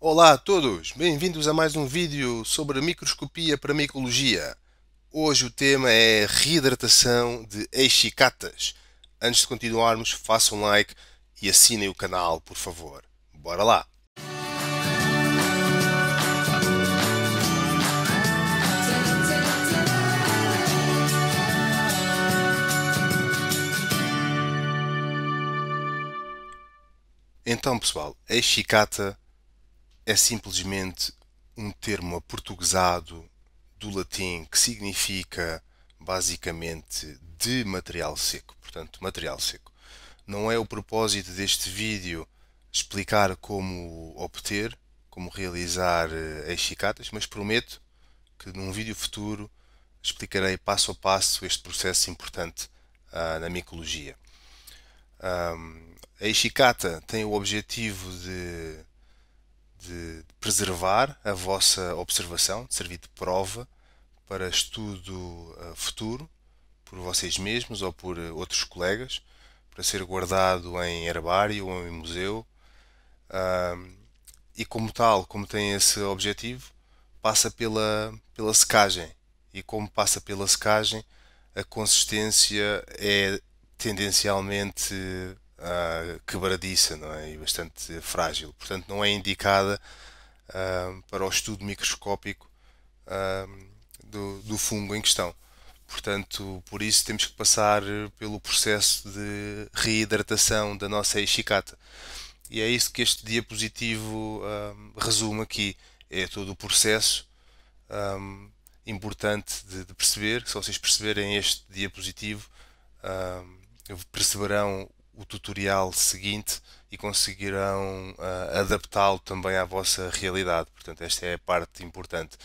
Olá a todos, bem-vindos a mais um vídeo sobre microscopia para micologia. Hoje o tema é reidratação de eixicatas. Antes de continuarmos, façam um like e assinem o canal, por favor. Bora lá! Então pessoal, a é simplesmente um termo aportuguesado do latim que significa basicamente de material seco, portanto, material seco. Não é o propósito deste vídeo explicar como obter, como realizar eh, as chicatas, mas prometo que num vídeo futuro explicarei passo a passo este processo importante uh, na micologia. Um, a Ishikata tem o objetivo de de preservar a vossa observação, de servir de prova para estudo eh, futuro por vocês mesmos ou por eh, outros colegas, para ser guardado em herbário ou em museu. e como tal, como tem esse objetivo, passa pela, pela secagem. E como passa pela secagem, a consistência é tendencialmente uh, quebradiça não é? e bastante frágil. Portanto, não é indicada uh, para o estudo microscópico uh, do, do, fungo em questão. Portanto, por isso temos que passar pelo processo de reidratação da nossa exicata. E é isso que este diapositivo resume aqui. É todo o processo um, importante de, de, perceber. Se vocês perceberem este diapositivo, um, perceberão o tutorial seguinte e conseguirão uh, adaptá-lo também à vossa realidade. Portanto, esta é a parte importante.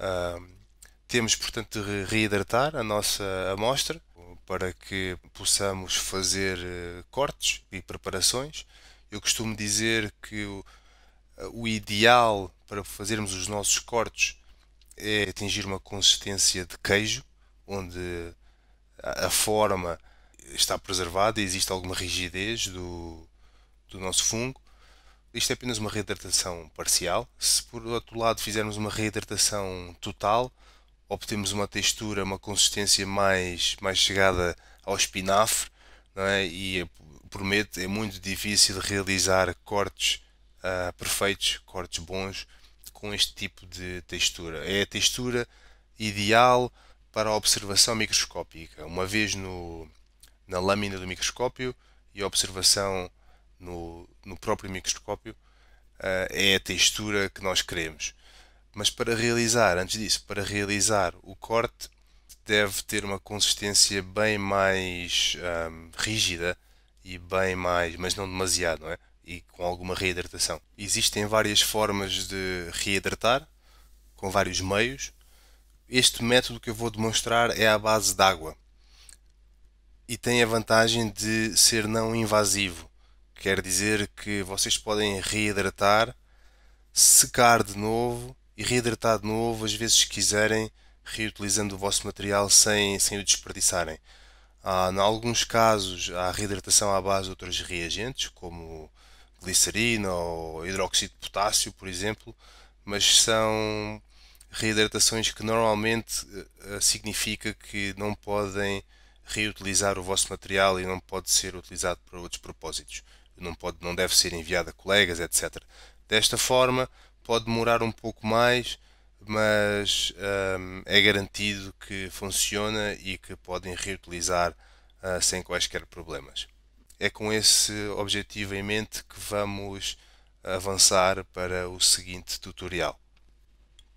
Uh, temos, portanto, de reidratar a nossa amostra para que possamos fazer ah, cortes e preparações. Eu costumo dizer que o ideal para fazermos os nossos cortes é atingir uma consistência de queijo, onde a forma está preservada e existe alguma rigidez do, do nosso fungo. Isto é apenas uma reidratação parcial. Se por outro lado fizermos uma reidratação total, obtemos uma textura, uma consistência mais, mais chegada ao espinafre, não é? E prometo, é muito difícil realizar cortes uh, perfeitos, cortes bons, com este tipo de textura. É a textura ideal para a observação microscópica. Uma vez no, na lâmina do microscópio e a observação no, no próprio microscópio uh, é a textura que nós queremos. Mas para realizar, antes disso, para realizar o corte, deve ter uma consistência bem mais um, ehm, rígida e bem mais, mas não demasiado, não é? E com alguma reidratação. Existem várias formas de reidratar, com vários meios. Este método que eu vou demonstrar é à base d'água e tem a vantagem de ser não invasivo. Quer dizer que vocês podem reidratar, secar de novo e reidratar de novo as vezes quiserem, reutilizando o vosso material sem, sem o desperdiçarem. Há, em alguns casos há reidratação à base de outros reagentes, como glicerina ou hidróxido de potássio, por exemplo, mas são reidratações que normalmente eh, significa que não podem reutilizar o vosso material e não pode ser utilizado para outros propósitos. Não, pode, não deve ser enviado a colegas, etc. Desta forma, pode demorar um pouco mais, mas hum, é garantido que funciona e que podem reutilizar ah, sem quaisquer problemas. É com esse objetivo em mente que vamos avançar para o seguinte tutorial.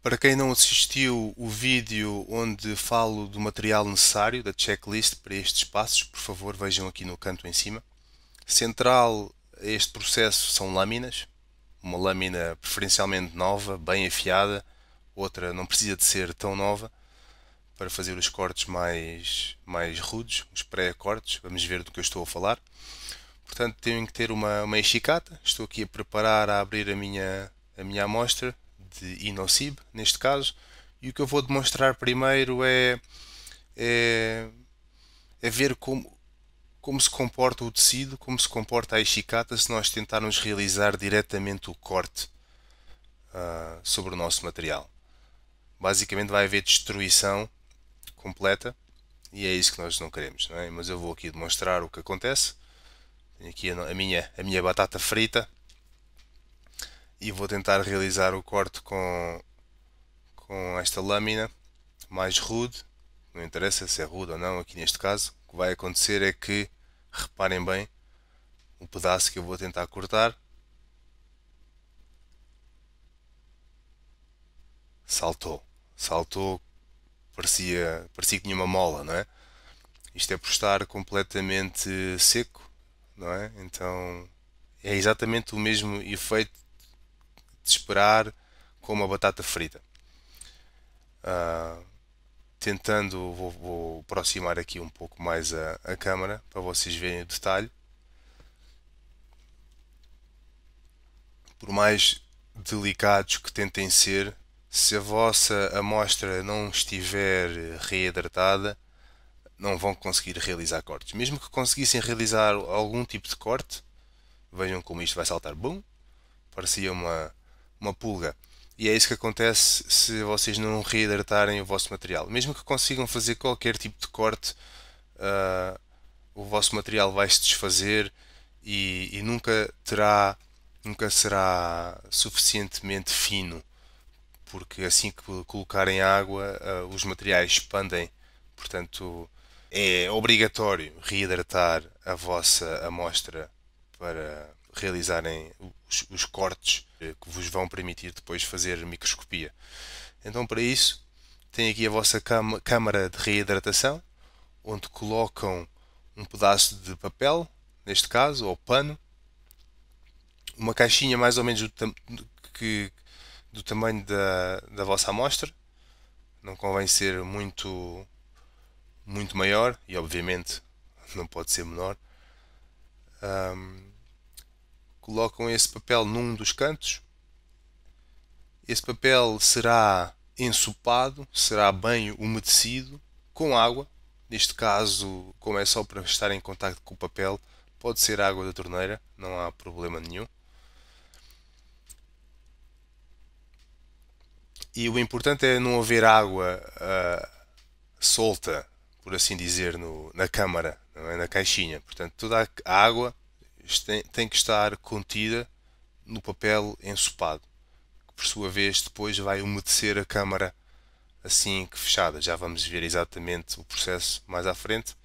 Para quem não assistiu o vídeo onde falo do material necessário, da checklist para estes passos, por favor vejam aqui no canto em cima. Central a este processo são lâminas, uma lâmina preferencialmente nova, bem afiada, outra não precisa de ser tão nova para fazer os cortes mais, mais rudes, os pré-cortes, vamos ver do que eu estou a falar. Portanto, tenho que ter uma, uma enxicata, estou aqui a preparar a abrir a minha, a minha amostra, de InnoSib, neste caso, e o que eu vou demonstrar primeiro é, é, é ver como, como se comporta o tecido, como se comporta a eshikata se nós tentarmos realizar diretamente o corte uh, sobre o nosso material. Basicamente vai haver destruição completa e é isso que nós não queremos, não é? Mas eu vou aqui demonstrar o que acontece. Tenho aqui a, minha, a minha batata frita e vou tentar realizar o corte com, com esta lâmina mais rude, não interessa se é rude ou não aqui neste caso, o que vai acontecer é que, reparem bem, o pedaço que eu vou tentar cortar saltou, saltou, parecia, parecia que tinha uma mola, não é? Isto é por estar completamente seco, não é? Então é exatamente o mesmo efeito de esperar com uma batata frita. Uh, tentando, vou, vou, aproximar aqui um pouco mais a, a câmera para vocês verem o detalhe. Por mais delicados que tentem ser, se a vossa amostra não estiver reidratada, não vão conseguir realizar cortes. Mesmo que conseguissem realizar algum tipo de corte, vejam como isto vai saltar. Bum! Parecia uma, uma pulga. E é isso que acontece se vocês não reidratarem o vosso material. Mesmo que consigam fazer qualquer tipo de corte, uh, o vosso material vai se desfazer e, e, nunca terá, nunca será suficientemente fino, porque assim que colocarem água, uh, os materiais expandem. Portanto, é obrigatório reidratar a vossa amostra para realizarem os, os cortes eh, que vos vão permitir depois fazer microscopia. Então, para isso, tem aqui a vossa câmara de reidratação, onde colocam um pedaço de papel, neste caso, ou pano, uma caixinha mais ou menos do, tam que, do tamanho da, da vossa amostra. Não convém ser muito, muito maior e, obviamente, não pode ser menor. Um, colocam esse papel num dos cantos. Esse papel será ensopado, será bem umedecido com água. Neste caso, como é só para estar em contato com o papel, pode ser água da torneira, não há problema nenhum. E o importante é não haver água uh, solta, por assim dizer, no, na câmara, é? na caixinha. Portanto, toda a água tem que estar contida no papel ensopado, que por sua vez depois vai umedecer a câmara assim que fechada. Já vamos ver exatamente o processo mais à frente.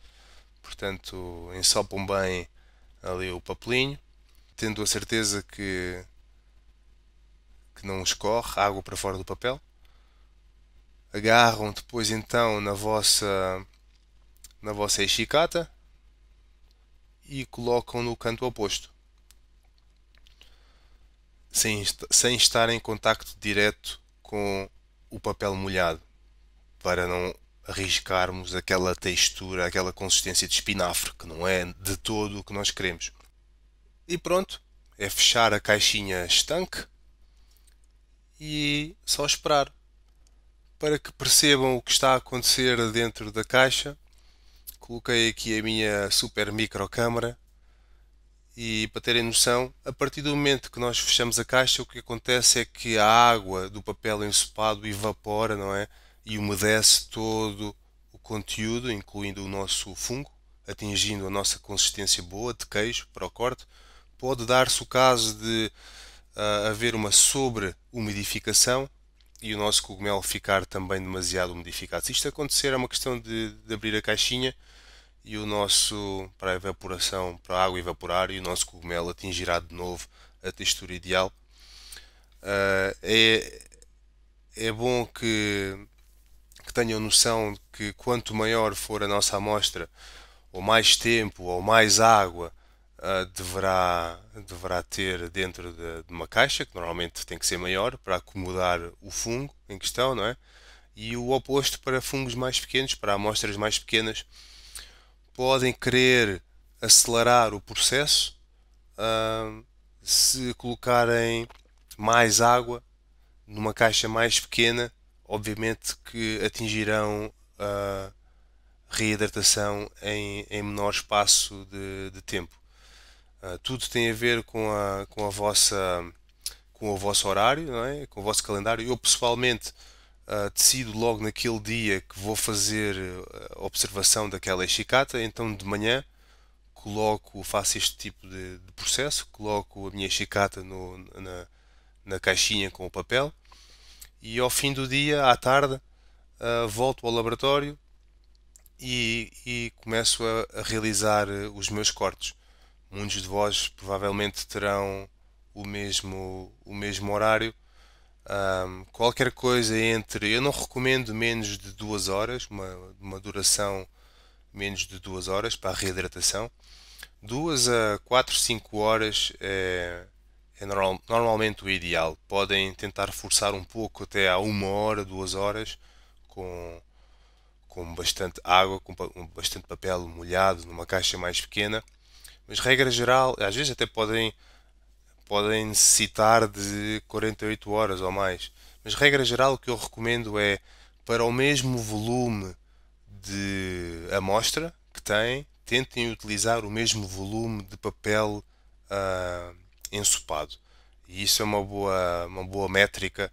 Portanto, ensopam bem ali o papelinho, tendo a certeza que, que não escorre água para fora do papel. Agarram depois então na vossa na vossa enxicata e colocam no canto oposto, sem, sem estar em contacto direto com o papel molhado, para não arriscarmos aquela textura, aquela consistência de espinafre, que não é de todo o que nós queremos. E pronto, é fechar a caixinha estanque e só esperar para que percebam o que está a acontecer dentro da caixa coloquei aqui a minha super micro câmara e para terem noção, a partir do momento que nós fechamos a caixa, o que acontece é que a água do papel ensopado evapora, não é? E umedece todo o conteúdo, incluindo o nosso fungo, atingindo a nossa consistência boa de queijo para o corte. Pode dar-se o caso de uh, haver uma sobre-humidificação, e o nosso cogumelo ficar também demasiado modificado. Se isto acontecer, é uma questão de, de abrir a caixinha e o nosso para a evaporação, para a água evaporar e o nosso cogumelo atingirá de novo a textura ideal. Uh, é, é bom que, que tenham noção de que quanto maior for a nossa amostra, ou mais tempo, ou mais água, uh, deverá, deverá ter dentro de, de, uma caixa, que normalmente tem que ser maior, para acomodar o fungo em questão, não é? E o oposto para fungos mais pequenos, para amostras mais pequenas, podem querer acelerar o processo uh, se colocarem mais água numa caixa mais pequena, obviamente que atingirão a reidratação em, em menor espaço de, de tempo. Ah, tudo tem a ver com a, com a vossa com o vosso horário, não é? com o vosso calendário. Eu pessoalmente uh, decido logo naquele dia que vou fazer ah, observação daquela chicata, então de manhã coloco, faço este tipo de, de processo, coloco a minha chicata no, na, na caixinha com o papel e ao fim do dia, à tarde, uh, volto ao laboratório e, e começo a, a realizar os meus cortes. Muitos de vós provavelmente terão o mesmo, o mesmo horário. Um, qualquer coisa entre. Eu não recomendo menos de duas horas, uma, uma duração menos de duas horas para a reidratação. Duas a quatro, cinco horas é, é normal, normalmente o ideal. Podem tentar forçar um pouco até a uma hora, duas horas, com, com bastante água, com bastante papel molhado numa caixa mais pequena mas regra geral, às vezes até podem, podem necessitar de 48 horas ou mais. Mas regra geral o que eu recomendo é para o mesmo volume de amostra que têm, tentem utilizar o mesmo volume de papel uh, ensopado. E isso é uma boa, uma boa métrica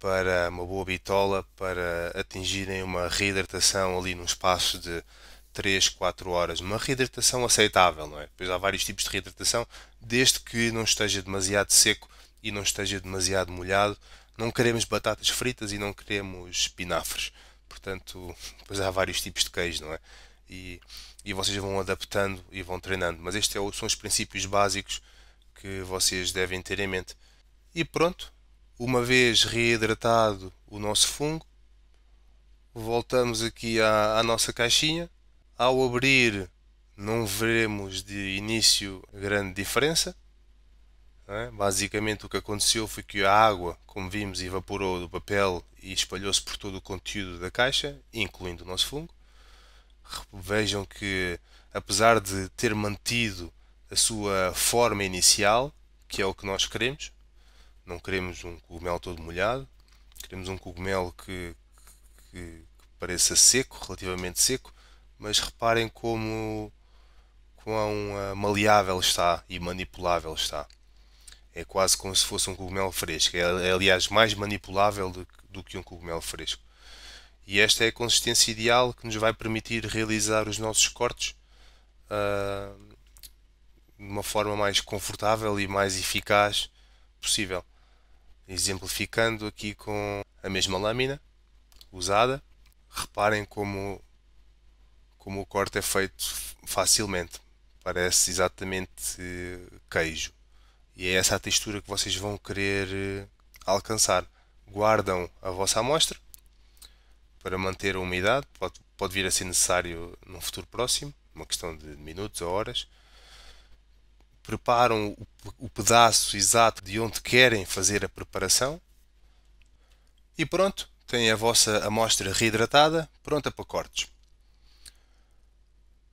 para uma boa bitola para atingirem uma reidratação ali num espaço de 3, 4 horas. Uma reidratação aceitável, não é? Pois há vários tipos de reidratação, desde que não esteja demasiado seco e não esteja demasiado molhado. Não queremos batatas fritas e não queremos espinafres. Portanto, pois há vários tipos de queijo, não é? E, e vocês vão adaptando e vão treinando. Mas estes é são os princípios básicos que vocês devem ter em mente. E pronto, uma vez reidratado o nosso fungo, voltamos aqui à, à nossa caixinha ao abrir, não veremos de início grande diferença. É? Basicamente, o que aconteceu foi que a água, como vimos, evaporou do papel e espalhou-se por todo o conteúdo da caixa, incluindo o nosso fungo. Vejam que, apesar de ter mantido a sua forma inicial, que é o que nós queremos, não queremos um cogumelo todo molhado, queremos um cogumelo que, que, que pareça seco, relativamente seco, mas reparem como quão eh, maleável está e manipulável está. É quase como se fosse um cogumelo fresco. É, é aliás mais manipulável do, do que um cogumelo fresco. E esta é a consistência ideal que nos vai permitir realizar os nossos cortes uh, de uma forma mais confortável e mais eficaz possível. Exemplificando aqui com a mesma lâmina usada, reparem como como o corte é feito facilmente. Parece exatamente eh, queijo. E é essa a textura que vocês vão querer eh, alcançar. Guardam a vossa amostra para manter a umidade. Pode, pode vir a ser necessário num futuro próximo, uma questão de minutos ou horas. Preparam o, o pedaço exato de onde querem fazer a preparação. E pronto, têm a vossa amostra reidratada, pronta para cortes.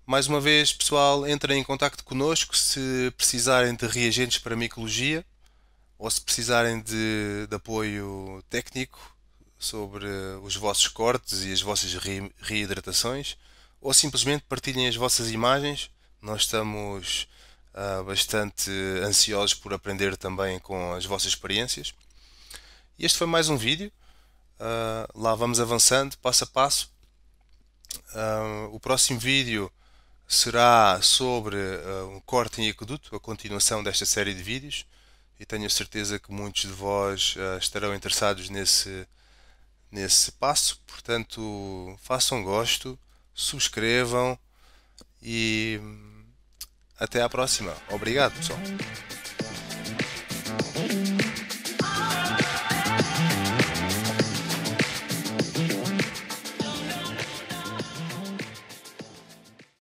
Mais uma vez, pessoal, entrem em contato connosco se precisarem de reagentes para micologia ou se precisarem de, de apoio técnico sobre os vossos cortes e as vossas re, reidratações ou simplesmente partilhem as vossas imagens. Nós estamos uh, bastante ansiosos por aprender também com as vossas experiências. E este foi mais um vídeo. Uh, lá vamos avançando passo a passo. Uh, o próximo vídeo será sobre uh, um corte em aqueduto, a continuação desta série de vídeos, e tenho certeza que muitos de vós uh, estarão interessados nesse, nesse passo. Portanto, façam gosto, subscrevam e hum, até à próxima. Obrigado, pessoal.